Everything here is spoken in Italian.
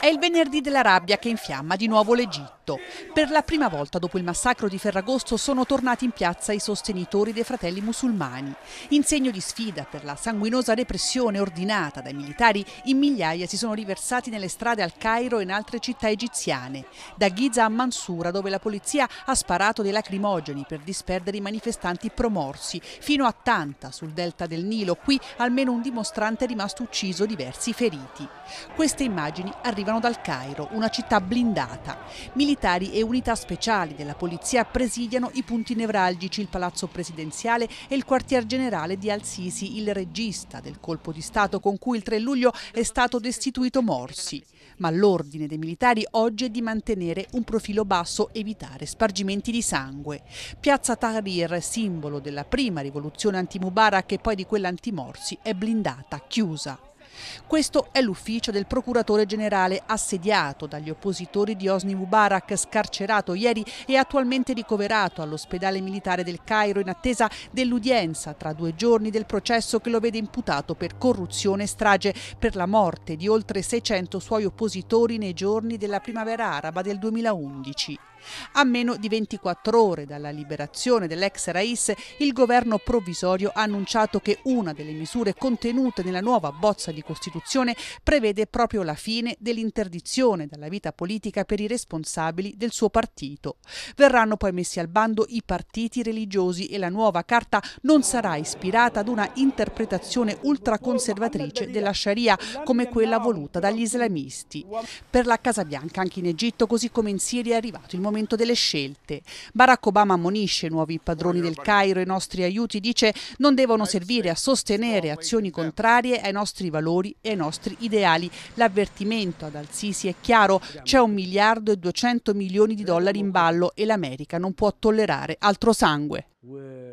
È il venerdì della rabbia che infiamma di nuovo l'Egitto conflitto. Per la prima volta dopo il massacro di Ferragosto sono tornati in piazza i sostenitori dei fratelli musulmani. In segno di sfida per la sanguinosa repressione ordinata dai militari, in migliaia si sono riversati nelle strade al Cairo e in altre città egiziane, da Giza a Mansura dove la polizia ha sparato dei lacrimogeni per disperdere i manifestanti promorsi, fino a Tanta sul delta del Nilo, qui almeno un dimostrante è rimasto ucciso, diversi feriti. Queste immagini arrivano dal Cairo, una città blindata. Militari militari e unità speciali della polizia presidiano i punti nevralgici, il palazzo presidenziale e il quartier generale di Al-Sisi, il regista del colpo di Stato con cui il 3 luglio è stato destituito Morsi. Ma l'ordine dei militari oggi è di mantenere un profilo basso, evitare spargimenti di sangue. Piazza Tahrir, simbolo della prima rivoluzione anti-Mubarak e poi di quella anti-Morsi, è blindata, chiusa. Questo è l'ufficio del procuratore generale assediato dagli oppositori di Osni Mubarak, scarcerato ieri e attualmente ricoverato all'ospedale militare del Cairo in attesa dell'udienza tra due giorni del processo che lo vede imputato per corruzione e strage per la morte di oltre 600 suoi oppositori nei giorni della primavera araba del 2011. A meno di 24 ore dalla liberazione dell'ex Rais, il governo provvisorio ha annunciato che una delle misure contenute nella nuova bozza di Costituzione prevede proprio la fine dell'interdizione dalla vita politica per i responsabili del suo partito. Verranno poi messi al bando i partiti religiosi e la nuova carta non sarà ispirata ad una interpretazione ultraconservatrice della Sharia come quella voluta dagli islamisti. Per la Casa Bianca anche in Egitto, così come in Siria, è arrivato il momento momento delle scelte. Barack Obama ammonisce i nuovi padroni del Cairo, i nostri aiuti, dice, non devono servire a sostenere azioni contrarie ai nostri valori e ai nostri ideali. L'avvertimento ad Al-Sisi è chiaro, c'è un miliardo e 200 milioni di dollari in ballo e l'America non può tollerare altro sangue.